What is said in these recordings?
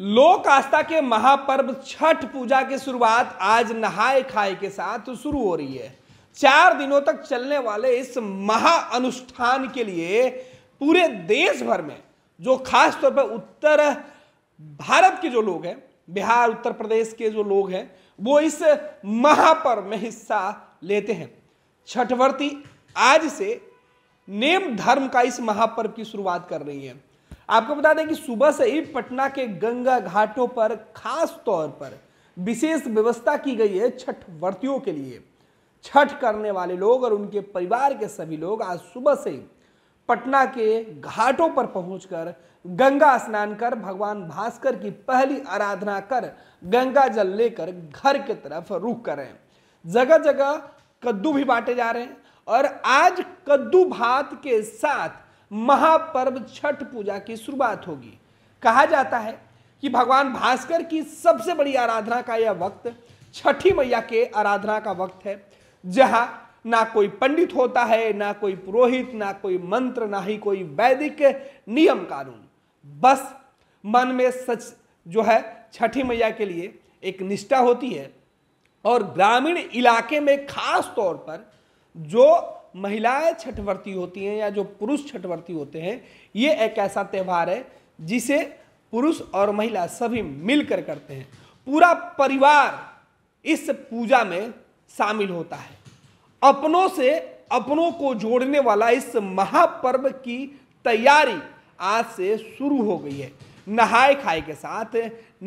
लोक आस्था के महापर्व छठ पूजा की शुरुआत आज नहाए खाए के साथ शुरू हो रही है चार दिनों तक चलने वाले इस महाअनुष्ठान के लिए पूरे देश भर में जो खास तौर पर उत्तर भारत के जो लोग हैं बिहार उत्तर प्रदेश के जो लोग हैं वो इस महापर्व में हिस्सा लेते हैं छठवर्ती आज से नेम धर्म का इस महापर्व की शुरुआत कर रही है आपको बता दें कि सुबह से ही पटना के गंगा घाटों पर खास तौर पर विशेष व्यवस्था की गई है छठ व्रतियों के लिए छठ करने वाले लोग और उनके परिवार के सभी लोग आज सुबह से ही पटना के घाटों पर पहुंचकर गंगा स्नान कर भगवान भास्कर की पहली आराधना कर गंगा जल लेकर घर के तरफ रुख करें जगह जगह कद्दू भी बांटे जा रहे हैं और आज कद्दू भात के साथ महापर्व छठ पूजा की शुरुआत होगी कहा जाता है कि भगवान भास्कर की सबसे बड़ी आराधना का यह वक्त छठी मैया के आराधना का वक्त है जहां ना कोई पंडित होता है ना कोई पुरोहित ना कोई मंत्र ना ही कोई वैदिक नियम कानून बस मन में सच जो है छठी मैया के लिए एक निष्ठा होती है और ग्रामीण इलाके में खास तौर पर जो महिलाएं छठवर्ती होती हैं या जो पुरुष छठवर्ती होते हैं ये एक ऐसा त्यौहार है जिसे पुरुष और महिला सभी मिलकर करते हैं पूरा परिवार इस पूजा में शामिल होता है अपनों से अपनों को जोड़ने वाला इस महापर्व की तैयारी आज से शुरू हो गई है नहाए खाए के साथ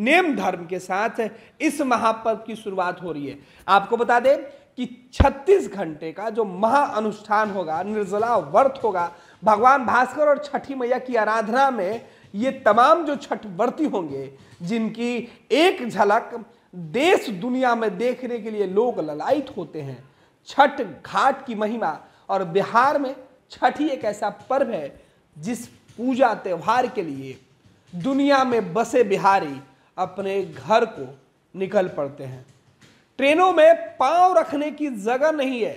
नेम धर्म के साथ इस महापर्व की शुरुआत हो रही है आपको बता दें कि 36 घंटे का जो महाअनुष्ठान होगा निर्जला व्रत होगा भगवान भास्कर और छठी मैया की आराधना में ये तमाम जो छठ व्रती होंगे जिनकी एक झलक देश दुनिया में देखने के लिए लोग ललायित होते हैं छठ घाट की महिमा और बिहार में छठ ही एक ऐसा पर्व है जिस पूजा त्यौहार के लिए दुनिया में बसे बिहारी अपने घर को निकल पड़ते हैं ट्रेनों में पांव रखने की जगह नहीं है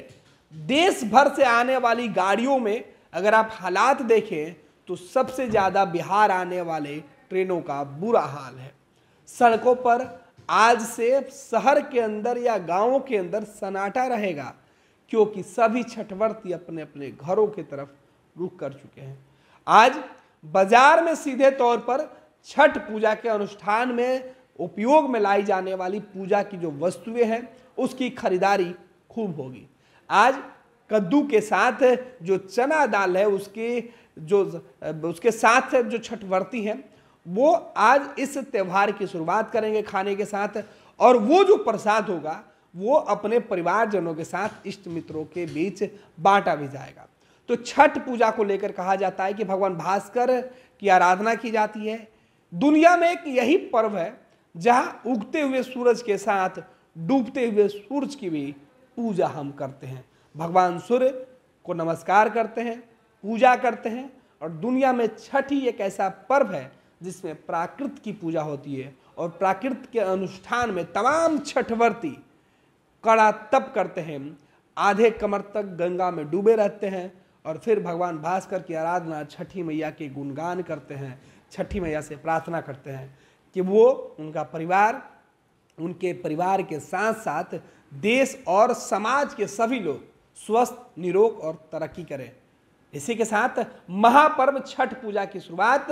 देश भर से आने वाली गाड़ियों में अगर आप हालात देखें तो सबसे ज़्यादा बिहार आने वाले ट्रेनों का बुरा हाल है सड़कों पर आज से शहर के अंदर या गांवों के अंदर सन्नाटा रहेगा क्योंकि सभी छठवर्ती अपने अपने घरों की तरफ रुख कर चुके हैं आज बाजार में सीधे तौर पर छठ पूजा के अनुष्ठान में उपयोग में लाई जाने वाली पूजा की जो वस्तुएं हैं उसकी खरीदारी खूब होगी आज कद्दू के साथ जो चना दाल है उसके जो उसके साथ जो छठवर्ती हैं वो आज इस त्यौहार की शुरुआत करेंगे खाने के साथ और वो जो प्रसाद होगा वो अपने परिवारजनों के साथ इष्ट मित्रों के बीच बांटा भी जाएगा तो छठ पूजा को लेकर कहा जाता है कि भगवान भास्कर की आराधना की जाती है दुनिया में एक यही पर्व है जहाँ उगते हुए सूरज के साथ डूबते हुए सूरज की भी पूजा हम करते हैं भगवान सूर्य को नमस्कार करते हैं पूजा करते हैं और दुनिया में छठ ही एक ऐसा पर्व है जिसमें प्राकृत की पूजा होती है और प्राकृत के अनुष्ठान में तमाम छठवर्ती कड़ा तप करते हैं आधे कमर तक गंगा में डूबे रहते हैं और फिर भगवान भास्कर की आराधना छठी मैया के गुणगान करते हैं छठी मैया से प्रार्थना करते हैं कि वो उनका परिवार उनके परिवार के साथ साथ देश और समाज के सभी लोग स्वस्थ निरोग और तरक्की करें इसी के साथ महापर्व छठ पूजा की शुरुआत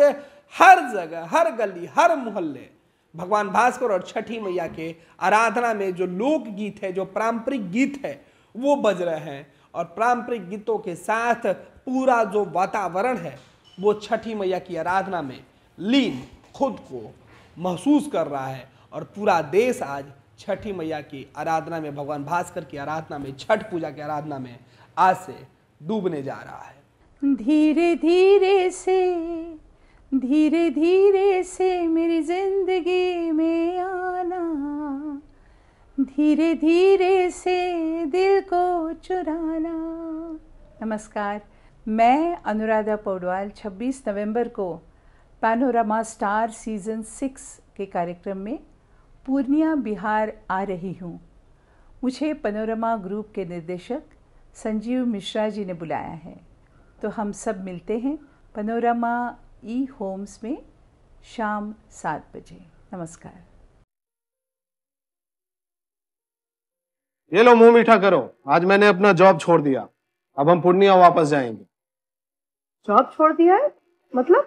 हर जगह हर गली हर मोहल्ले भगवान भास्कर और छठी मैया के आराधना में जो लोकगीत है जो पारंपरिक गीत है वो बज रहे हैं और पारंपरिक गीतों के साथ पूरा जो वातावरण है वो छठी मैया की आराधना में लीन खुद को महसूस कर रहा है और पूरा देश आज छठी मैया की आराधना में भगवान भास्कर की आराधना में छठ पूजा की आराधना में आज से डूबने जा रहा है धीरे धीरे से धीरे धीरे से मेरी जिंदगी में आना धीरे धीरे से दिल को चुराना नमस्कार मैं अनुराधा पौडवाल 26 नवंबर को पैनोरामा स्टार सीज़न सिक्स के कार्यक्रम में पूर्णिया बिहार आ रही हूँ मुझे पनोरमा ग्रुप के निर्देशक संजीव मिश्रा जी ने बुलाया है तो हम सब मिलते हैं पनोरमा ई होम्स में शाम सात बजे नमस्कार ये लो मुंह मीठा करो आज मैंने अपना जॉब छोड़ दिया अब हम पूर्णिया वापस जाएंगे जॉब छोड़ दिया है मतलब